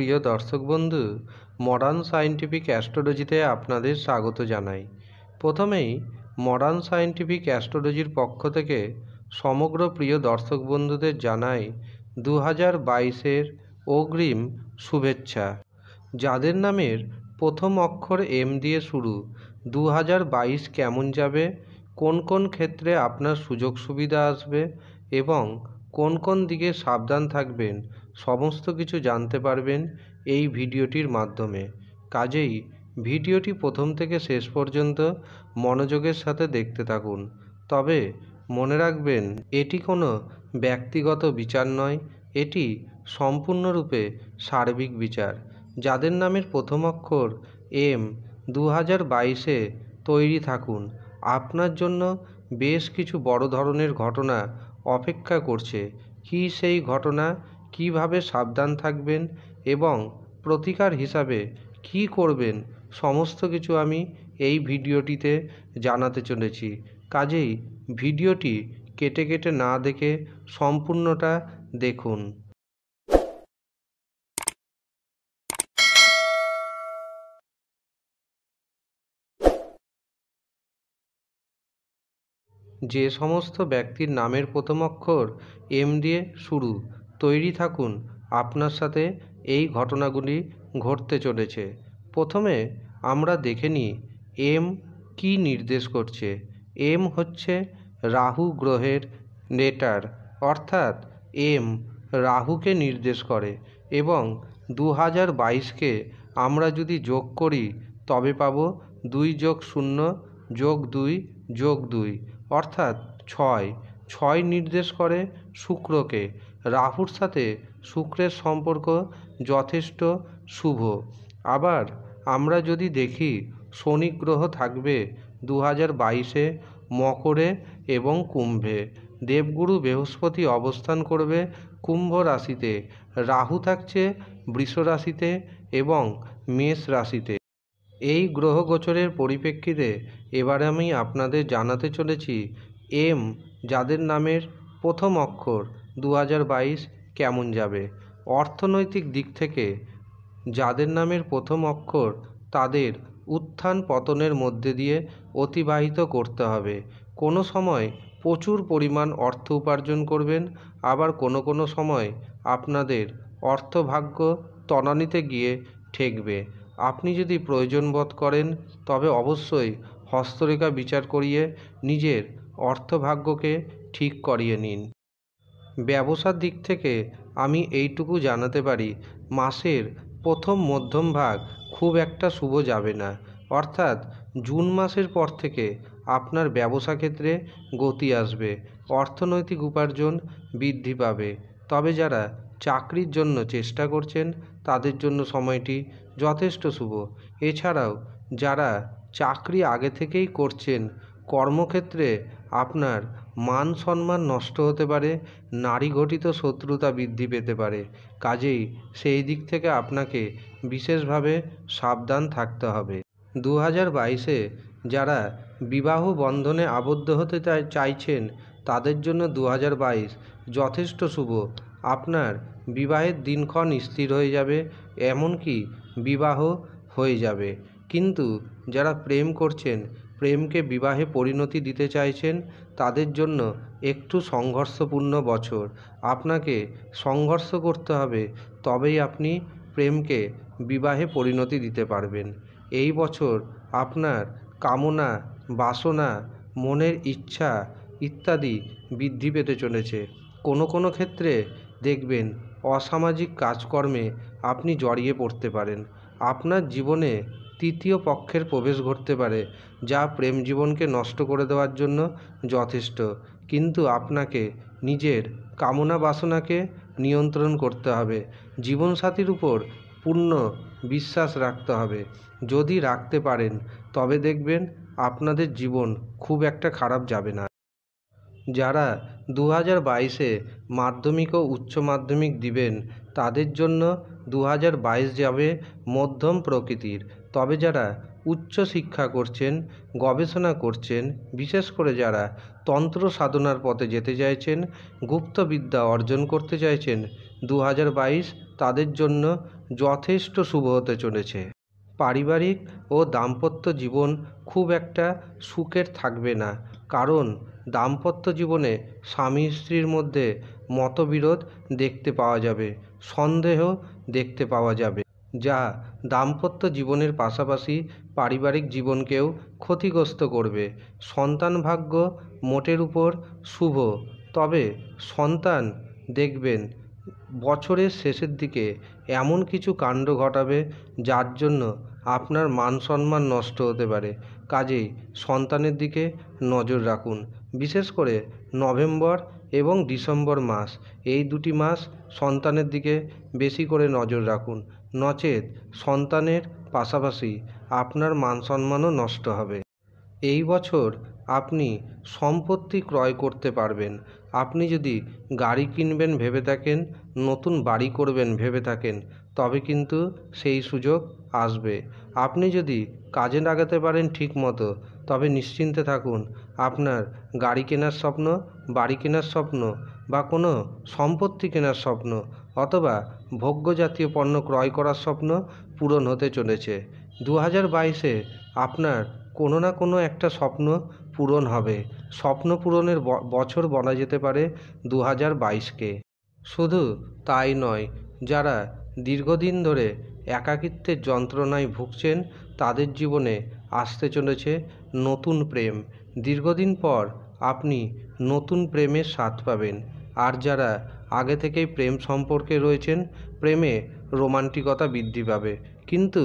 প্রিয় দর্শক বন্ধু মডার্ন সায়েন্টিফিক অ্যাস্ট্রোলজিতে আপনাদের স্বাগত জানাই প্রথমেই মডার্ন সায়েন্টিফিক অ্যাস্ট্রোলজির পক্ষ থেকে সমগ্র প্রিয় দর্শক বন্ধুদের জানাই দু হাজার বাইশের অগ্রিম শুভেচ্ছা যাদের নামের প্রথম অক্ষর এম দিয়ে শুরু দু হাজার বাইশ কেমন যাবে কোন কোন ক্ষেত্রে আপনার সুযোগ সুবিধা আসবে এবং কোন কোন দিকে সাবধান থাকবেন সমস্ত কিছু জানতে পারবেন এই ভিডিওটির মাধ্যমে কাজেই ভিডিওটি প্রথম থেকে শেষ পর্যন্ত মনোযোগের সাথে দেখতে থাকুন তবে মনে রাখবেন এটি কোনো ব্যক্তিগত বিচার নয় এটি সম্পূর্ণরূপে সার্বিক বিচার যাদের নামের প্রথম অক্ষর এম দু হাজার বাইশে তৈরি থাকুন আপনার জন্য বেশ কিছু বড় ধরনের ঘটনা অপেক্ষা করছে কি সেই ঘটনা কীভাবে সাবধান থাকবেন এবং প্রতিকার হিসাবে কী করবেন সমস্ত কিছু আমি এই ভিডিওটিতে জানাতে চলেছি কাজেই ভিডিওটি কেটে কেটে না দেখে সম্পূর্ণটা দেখুন যে সমস্ত ব্যক্তির নামের প্রথম অক্ষর এম দিয়ে শুরু তৈরি থাকুন আপনার সাথে এই ঘটনাগুলি ঘটতে চলেছে প্রথমে আমরা দেখে নিই এম কী নির্দেশ করছে এম হচ্ছে রাহু গ্রহের নেটার অর্থাৎ এম রাহুকে নির্দেশ করে এবং দু হাজার বাইশকে আমরা যদি যোগ করি তবে পাব দুই যোগ শূন্য যোগ দুই যোগ দুই অর্থাৎ ছয় ছয় নির্দেশ করে শুক্রকে রাহুর সাথে শুক্রের সম্পর্ক যথেষ্ট শুভ আবার আমরা যদি দেখি শনি গ্রহ থাকবে দু হাজার বাইশে মকরে এবং কুম্ভে দেবগুরু বৃহস্পতি অবস্থান করবে কুম্ভ রাশিতে রাহু থাকছে বৃষ রাশিতে এবং মেষ রাশিতে এই গ্রহ গোচরের পরিপ্রেক্ষিতে এবারে আমি আপনাদের জানাতে চলেছি এম যাদের নামের প্রথম অক্ষর দু হাজার বাইশ কেমন যাবে অর্থনৈতিক দিক থেকে যাদের নামের প্রথম অক্ষর তাদের উত্থান পতনের মধ্যে দিয়ে অতিবাহিত করতে হবে কোনো সময় প্রচুর পরিমাণ অর্থ উপার্জন করবেন আবার কোনো কোনো সময় আপনাদের অর্থভাগ্য তনানিতে গিয়ে ঠেকবে আপনি যদি প্রয়োজন বোধ করেন তবে অবশ্যই হস্তরেখা বিচার করিয়ে নিজের অর্থভাগ্যকে ঠিক করিয়ে নিন ব্যবসার দিক থেকে আমি এইটুকু জানাতে পারি মাসের প্রথম মধ্যম ভাগ খুব একটা শুভ যাবে না অর্থাৎ জুন মাসের পর থেকে আপনার ব্যবসা ক্ষেত্রে গতি আসবে অর্থনৈতিক উপার্জন বৃদ্ধি পাবে তবে যারা চাকরির জন্য চেষ্টা করছেন তাদের জন্য সময়টি যথেষ্ট শুভ এছাড়াও যারা চাকরি আগে থেকেই করছেন কর্মক্ষেত্রে আপনার মান সম্মান নষ্ট হতে পারে নারী ঘটিত শত্রুতা বৃদ্ধি পেতে পারে কাজেই সেই দিক থেকে আপনাকে বিশেষভাবে সাবধান থাকতে হবে দু হাজার বাইশে যারা বিবাহ বন্ধনে আবদ্ধ হতে চাইছেন তাদের জন্য দু হাজার বাইশ যথেষ্ট শুভ আপনার বিবাহের দিনক্ষণ স্থির হয়ে যাবে এমনকি বিবাহ হয়ে যাবে কিন্তু যারা প্রেম করছেন প্রেমকে বিবাহে পরিণতি দিতে চাইছেন তাদের জন্য একটু সংঘর্ষপূর্ণ বছর আপনাকে সংঘর্ষ করতে হবে তবেই আপনি প্রেমকে বিবাহে পরিণতি দিতে পারবেন এই বছর আপনার কামনা বাসনা মনের ইচ্ছা ইত্যাদি বৃদ্ধি পেতে চলেছে কোনো কোনো ক্ষেত্রে দেখবেন অসামাজিক কাজকর্মে আপনি জড়িয়ে পড়তে পারেন আপনার জীবনে তৃতীয় পক্ষের প্রবেশ ঘটতে পারে যা প্রেম জীবনকে নষ্ট করে দেওয়ার জন্য যথেষ্ট কিন্তু আপনাকে নিজের কামনা বাসনাকে নিয়ন্ত্রণ করতে হবে জীবনসাথীর উপর পূর্ণ বিশ্বাস রাখতে হবে যদি রাখতে পারেন তবে দেখবেন আপনাদের জীবন খুব একটা খারাপ যাবে না যারা দু হাজার বাইশে মাধ্যমিক ও উচ্চ মাধ্যমিক দিবেন তাদের জন্য দু হাজার বাইশ যাবে মধ্যম প্রকৃতির তবে যারা উচ্চ শিক্ষা করছেন গবেষণা করছেন বিশেষ করে যারা তন্ত্র সাধনার পথে যেতে চাইছেন গুপ্তবিদ্যা অর্জন করতে চাইছেন দু হাজার বাইশ তাদের জন্য যথেষ্ট শুভ হতে চলেছে পারিবারিক ও দাম্পত্য জীবন খুব একটা সুখের থাকবে না কারণ দাম্পত্য জীবনে স্বামী স্ত্রীর মধ্যে মতবিরোধ দেখতে পাওয়া যাবে সন্দেহ দেখতে পাওয়া যাবে যা দাম্পত্য জীবনের পাশাপাশি পারিবারিক জীবনকেও ক্ষতিগ্রস্ত করবে সন্তান ভাগ্য মোটের উপর শুভ তবে সন্তান দেখবেন বছরের শেষের দিকে এমন কিছু কাণ্ড ঘটাবে যার জন্য আপনার মান সম্মান নষ্ট হতে পারে কাজেই সন্তানের দিকে নজর রাখুন বিশেষ করে নভেম্বর এবং ডিসেম্বর মাস এই দুটি মাস সন্তানের দিকে বেশি করে নজর রাখুন নচেৎ সন্তানের পাশাপাশি আপনার মান সম্মানও নষ্ট হবে এই বছর আপনি সম্পত্তি ক্রয় করতে পারবেন আপনি যদি গাড়ি কিনবেন ভেবে থাকেন নতুন বাড়ি করবেন ভেবে থাকেন তবে কিন্তু সেই সুযোগ আসবে আপনি যদি কাজে লাগাতে পারেন ঠিক মতো তবে নিশ্চিন্তে থাকুন আপনার গাড়ি কেনার স্বপ্ন বাড়ি কেনার স্বপ্ন বা কোনো সম্পত্তি কেনার স্বপ্ন অথবা ভোগ্য জাতীয় পণ্য ক্রয় করার স্বপ্ন পূরণ হতে চলেছে দু হাজার বাইশে আপনার কোনো না কোনো একটা স্বপ্ন পূরণ হবে স্বপ্ন পূরণের বছর বলা যেতে পারে দু হাজার বাইশকে শুধু তাই নয় যারা দীর্ঘদিন ধরে একাকিত্বের যন্ত্রণায় ভুগছেন তাদের জীবনে আসতে চলেছে নতুন প্রেম দীর্ঘদিন পর আপনি নতুন প্রেমের স্বাদ পাবেন আর যারা আগে থেকেই প্রেম সম্পর্কে রয়েছেন প্রেমে রোমান্টিকতা বৃদ্ধি পাবে কিন্তু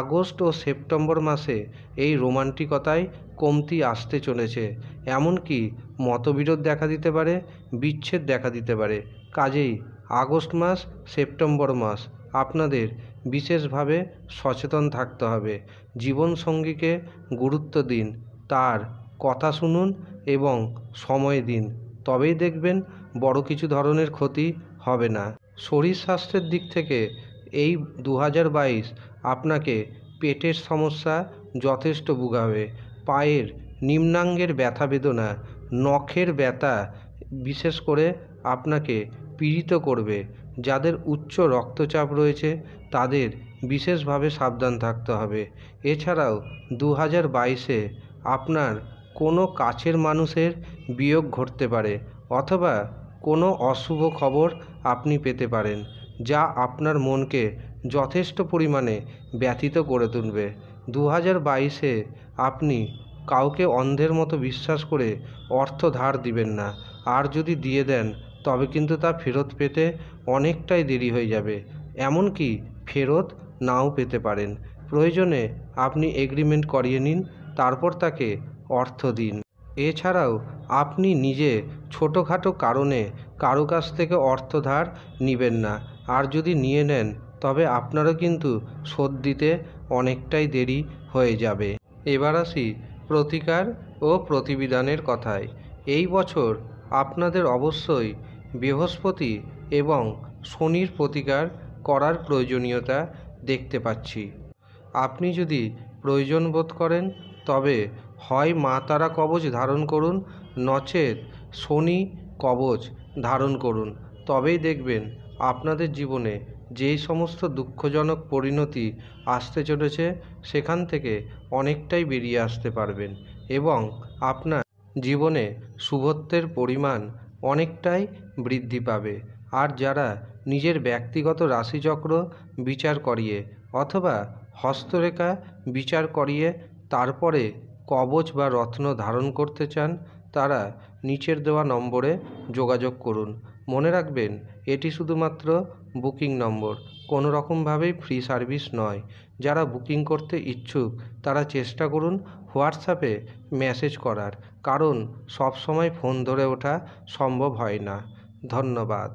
আগস্ট ও সেপ্টেম্বর মাসে এই রোমান্টিকতায় কমতি আসতে চলেছে এমনকি মতবিরোধ দেখা দিতে পারে বিচ্ছেদ দেখা দিতে পারে কাজেই আগস্ট মাস সেপ্টেম্বর মাস আপনাদের বিশেষভাবে সচেতন থাকতে হবে জীবনসঙ্গীকে গুরুত্ব দিন তার কথা শুনুন এবং সময় দিন তবেই দেখবেন বড় কিছু ধরনের ক্ষতি হবে না শরীর স্বাস্থ্যের দিক থেকে এই দু আপনাকে পেটের সমস্যা যথেষ্ট ভুগাবে পায়ের নিম্নাঙ্গের ব্যথা বেদনা নখের ব্যথা বিশেষ করে আপনাকে পীড়িত করবে যাদের উচ্চ রক্তচাপ রয়েছে তাদের বিশেষভাবে সাবধান থাকতে হবে এছাড়াও দু হাজার বাইশে আপনার কোনো কাছের মানুষের বিয়োগ ঘটতে পারে অথবা কোনো অশুভ খবর আপনি পেতে পারেন যা আপনার মনকে যথেষ্ট পরিমাণে ব্যথিত করে তুলবে দু হাজার বাইশে আপনি কাউকে অন্ধের মতো বিশ্বাস করে অর্থ ধার দিবেন না আর যদি দিয়ে দেন তবে কিন্তু তা ফেরত পেতে অনেকটাই দেরি হয়ে যাবে এমনকি ফেরত নাও পেতে পারেন প্রয়োজনে আপনি এগ্রিমেন্ট করিয়ে নিন তারপর তাকে অর্থ দিন এছাড়াও আপনি নিজে ছোটোখাটো কারণে কারো কাছ থেকে অর্থ ধার নেবেন না আর যদি নিয়ে নেন তবে আপনারও কিন্তু শোধ দিতে অনেকটাই দেরি হয়ে যাবে এবার আসি প্রতিকার ও প্রতিবিধানের কথায় এই বছর আপনাদের অবশ্যই বৃহস্পতি এবং শনির প্রতিকার করার প্রয়োজনীয়তা দেখতে পাচ্ছি আপনি যদি প্রয়োজন বোধ করেন তবে হয় মা তারা কবচ ধারণ করুন নচেত শনি কবচ ধারণ করুন তবেই দেখবেন আপনাদের জীবনে যেই সমস্ত দুঃখজনক পরিণতি আসতে চলেছে সেখান থেকে অনেকটাই বেরিয়ে আসতে পারবেন এবং আপনার জীবনে শুভত্বের পরিমাণ অনেকটাই বৃদ্ধি পাবে আর যারা নিজের ব্যক্তিগত রাশিচক্র বিচার করিয়ে অথবা হস্তরেখা বিচার করিয়ে তারপরে কবচ বা রত্ন ধারণ করতে চান তারা নিচের দেওয়া নম্বরে যোগাযোগ করুন মনে রাখবেন এটি শুধুমাত্র বুকিং নম্বর কোনো রকমভাবেই ফ্রি সার্ভিস নয় যারা বুকিং করতে ইচ্ছুক তারা চেষ্টা করুন হোয়াটসঅ্যাপে মেসেজ করার কারণ সবসময় ফোন ধরে ওঠা সম্ভব হয় না ধন্যবাদ